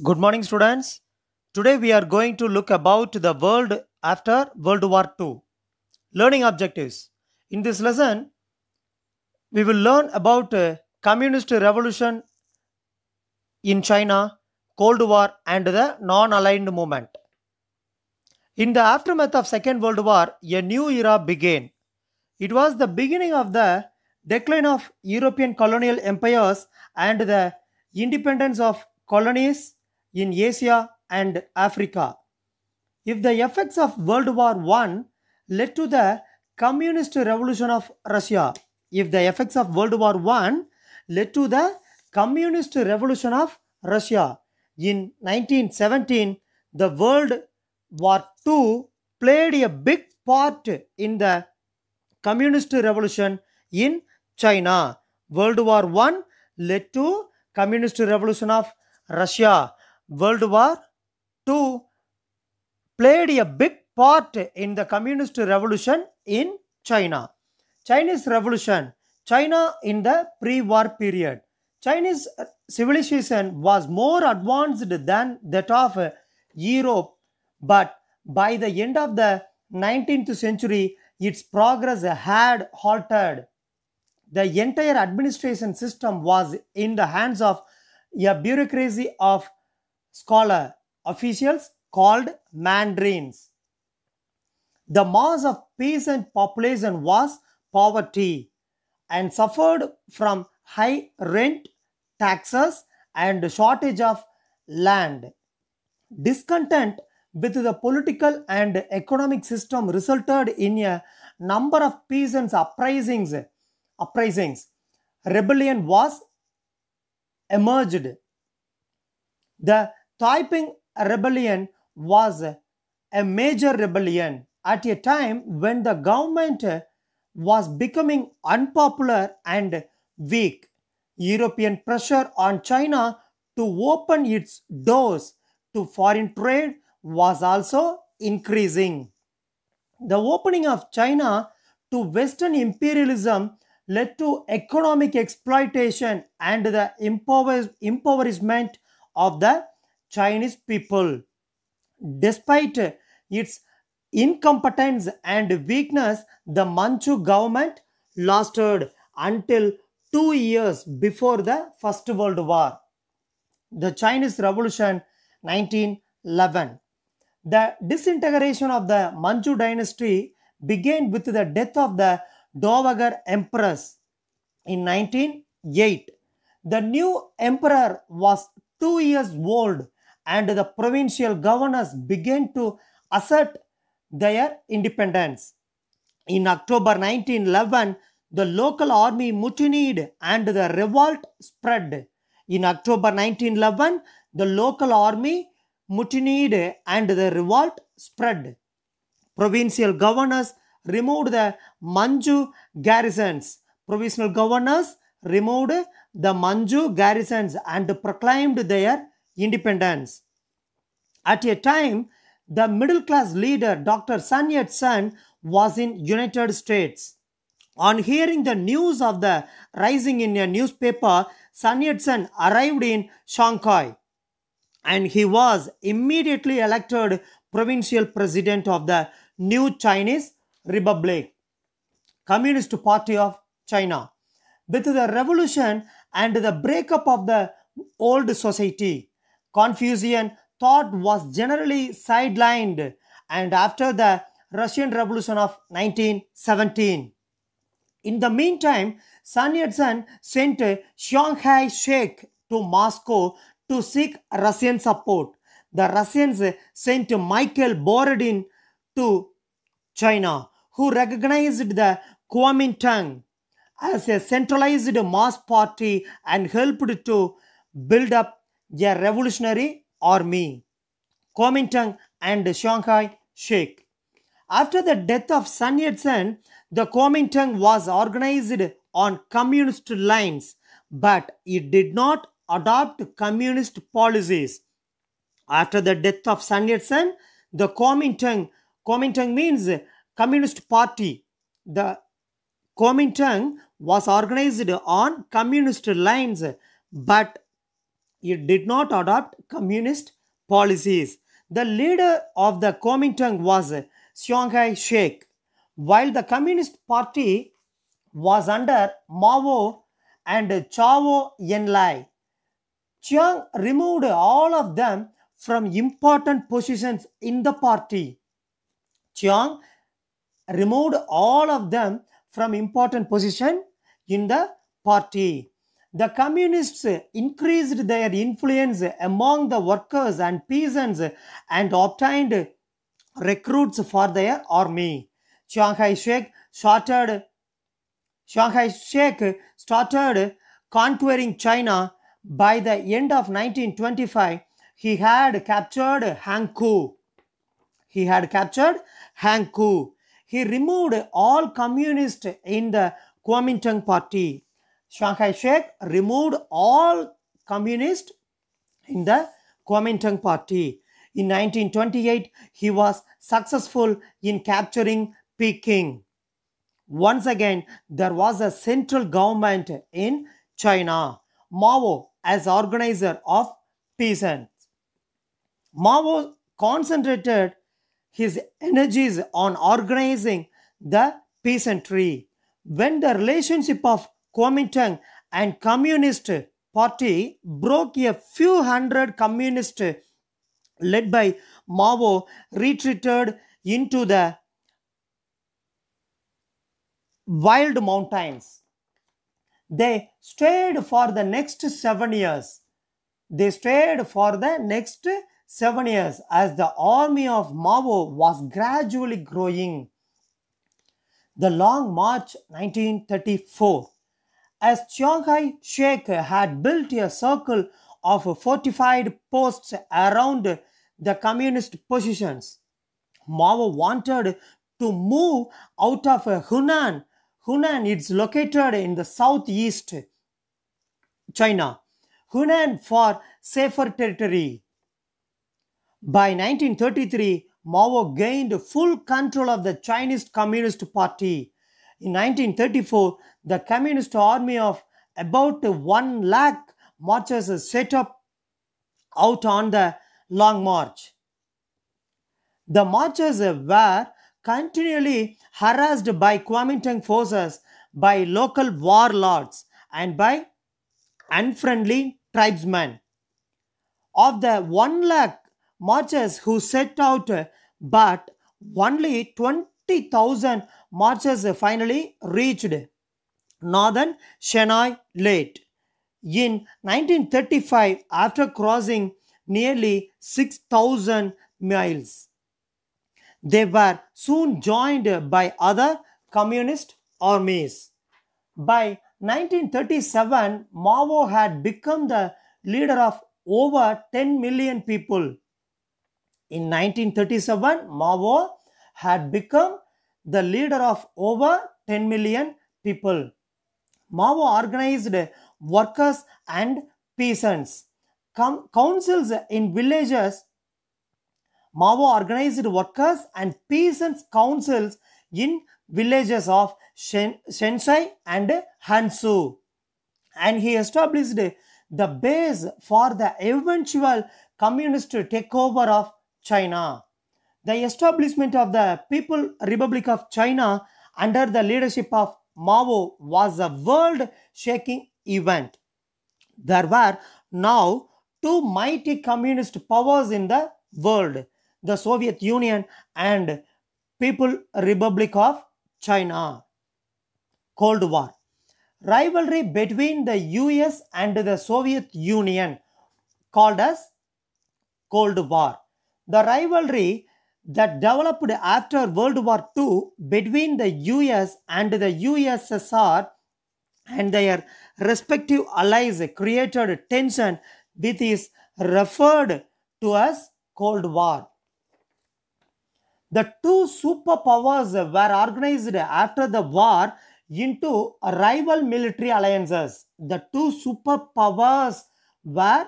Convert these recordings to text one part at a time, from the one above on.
Good morning students. Today we are going to look about the world after World War II. Learning objectives. In this lesson, we will learn about uh, communist revolution in China, Cold War and the non-aligned movement. In the aftermath of Second World War, a new era began. It was the beginning of the decline of European colonial empires and the independence of colonies in Asia and Africa. If the effects of World War I led to the Communist Revolution of Russia, if the effects of World War I led to the Communist Revolution of Russia, in 1917, the World War II played a big part in the Communist Revolution in China. World War I led to Communist Revolution of Russia. World War II played a big part in the communist revolution in China. Chinese revolution, China in the pre-war period. Chinese uh, civilization was more advanced than that of uh, Europe, but by the end of the 19th century, its progress had halted. The entire administration system was in the hands of a bureaucracy of scholar officials called mandarins. The mass of peasant population was poverty and suffered from high rent, taxes and shortage of land. Discontent with the political and economic system resulted in a number of peasants uprisings uprisings rebellion was emerged the Taiping rebellion was a major rebellion at a time when the government was becoming unpopular and weak. European pressure on China to open its doors to foreign trade was also increasing. The opening of China to Western imperialism led to economic exploitation and the impoverishment of the Chinese people. Despite its incompetence and weakness, the Manchu government lasted until two years before the First World War. The Chinese Revolution 1911. The disintegration of the Manchu dynasty began with the death of the Dowager Empress in 1908. The new emperor was two years old and the provincial governors began to assert their independence. In October 1911, the local army mutinied and the revolt spread. In October 1911, the local army mutinied and the revolt spread. Provincial governors removed the Manju garrisons. Provisional governors removed the Manju garrisons and proclaimed their independence. At a time, the middle class leader Dr. Sun Yat-sen was in United States. On hearing the news of the rising in a newspaper, Sun Yat-sen arrived in Shanghai and he was immediately elected provincial president of the new Chinese Republic, Communist Party of China. With the revolution and the breakup of the old society, Confucian thought was generally sidelined and after the Russian Revolution of 1917. In the meantime, Sun Yat-sen sent Shanghai Sheikh to Moscow to seek Russian support. The Russians sent Michael Borodin to China, who recognized the Kuomintang as a centralized mass party and helped to build up a revolutionary army. Kuomintang and Shanghai Sheikh. After the death of Sun Yat-sen, the Kuomintang was organized on communist lines, but it did not adopt communist policies. After the death of Sun Yat-sen, the Kuomintang, Kuomintang means Communist Party, the Kuomintang was organized on communist lines, but it did not adopt communist policies. The leader of the Kuomintang was Chiang Kai-shek, while the Communist Party was under Mao and Chao Yen-lai. Chiang removed all of them from important positions in the party. Chiang removed all of them from important position in the party the communists increased their influence among the workers and peasants and obtained recruits for their army. Chiang Kai-shek started, Chiang Kai-shek started conquering China. By the end of 1925, he had captured Hankou. He had captured Hankou. He removed all communists in the Kuomintang party Chiang Kai-shek removed all communists in the Kuomintang party. In 1928, he was successful in capturing Peking. Once again, there was a central government in China. Mao as organizer of peasants. Mao concentrated his energies on organizing the peasantry. When the relationship of Kuomintang and Communist Party broke a few hundred communists led by Mao retreated into the wild mountains. They stayed for the next seven years. They stayed for the next seven years as the army of Mao was gradually growing. The Long March 1934 as Chiang Kai-shek had built a circle of fortified posts around the communist positions. Mao wanted to move out of Hunan. Hunan is located in the southeast China. Hunan for safer territory. By 1933, Mao gained full control of the Chinese Communist Party in 1934, the communist army of about 1 lakh marchers set up out on the long march. The marchers were continually harassed by Kuomintang forces, by local warlords, and by unfriendly tribesmen. Of the 1 lakh marchers who set out, but only 20,000 marches finally reached northern Chennai late. In 1935, after crossing nearly 6,000 miles, they were soon joined by other communist armies. By 1937, Mao had become the leader of over 10 million people. In 1937, Mao had become the leader of over 10 million people. Mao organized workers and peasants. Com councils in villages. Mao organized workers and peasants councils in villages of Shen and Hansu. And he established the base for the eventual communist takeover of China the establishment of the People Republic of China under the leadership of Mao was a world shaking event. There were now two mighty communist powers in the world the Soviet Union and People Republic of China. Cold War Rivalry between the US and the Soviet Union called as Cold War. The rivalry that developed after World War II between the US and the USSR and their respective allies created tension which is referred to as Cold War. The two superpowers were organized after the war into rival military alliances. The two superpowers were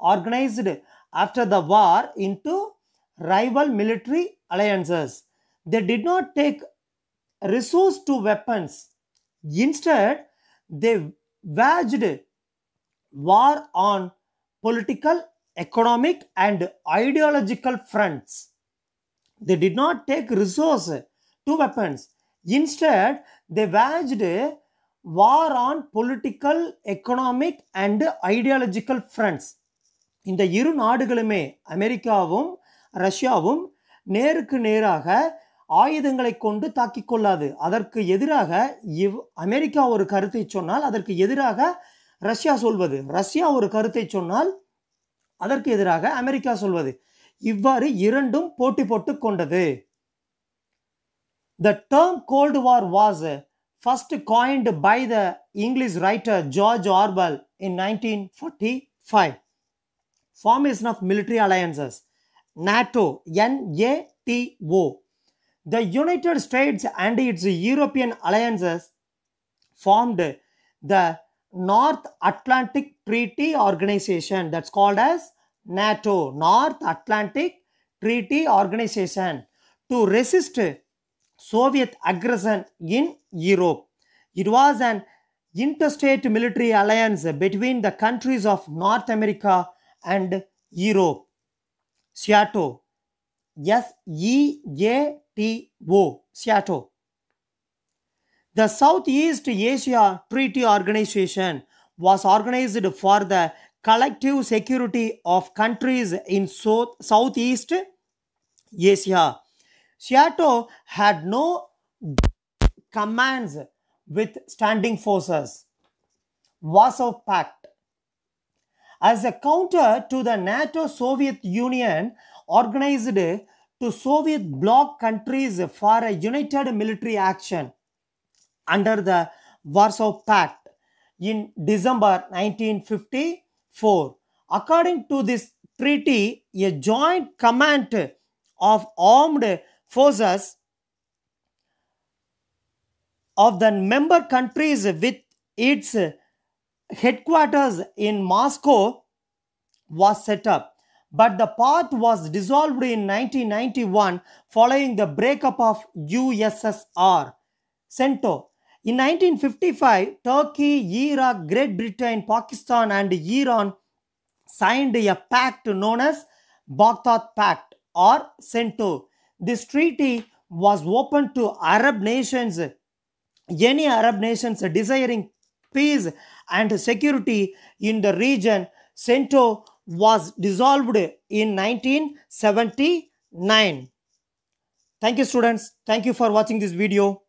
organized after the war into rival military alliances. They did not take resource to weapons. Instead, they waged war on political, economic, and ideological fronts. They did not take resource to weapons. Instead, they waged war on political, economic, and ideological fronts. In the இந்த இரு America அமெரிக்காவும் ரஷ்யாவும் நேருக்கு நேராக ஆயுதங்களை கொண்டு தாக்கிக் கொள்ளாது அதற்கு எதிராக இவ் அமெரிக்கா ஒரு கருத்தை சொன்னால் அதற்கு எதிராக ரஷ்யா சொல்வது ரஷ்யா ஒரு கருத்தை சொன்னால் அதற்கு எதிராக அமெரிக்கா சொல்வது இவ்வாறு இரண்டும் போட்டி போட்டு கொண்டது the term cold war was first coined by the English writer George ஆர்பல் in nineteen forty five formation of military alliances NATO, NATO. The United States and its European alliances formed the North Atlantic Treaty Organization that's called as NATO, North Atlantic Treaty Organization to resist Soviet aggression in Europe. It was an interstate military alliance between the countries of North America and Europe. Seattle. S E A T O. Seattle. The Southeast Asia Treaty Organization was organized for the collective security of countries in South, Southeast Asia. Seattle had no commands with standing forces. Warsaw Pact as a counter to the NATO Soviet Union organized to Soviet bloc countries for a united military action under the Warsaw Pact in December 1954. According to this treaty, a joint command of armed forces of the member countries with its headquarters in Moscow was set up, but the part was dissolved in 1991 following the breakup of USSR. CENTO. In 1955, Turkey, Iraq, Great Britain, Pakistan, and Iran signed a pact known as Baghdad Pact or CENTO. This treaty was open to Arab nations, any Arab nations desiring peace and security in the region, CENTO was dissolved in 1979. Thank you students. Thank you for watching this video.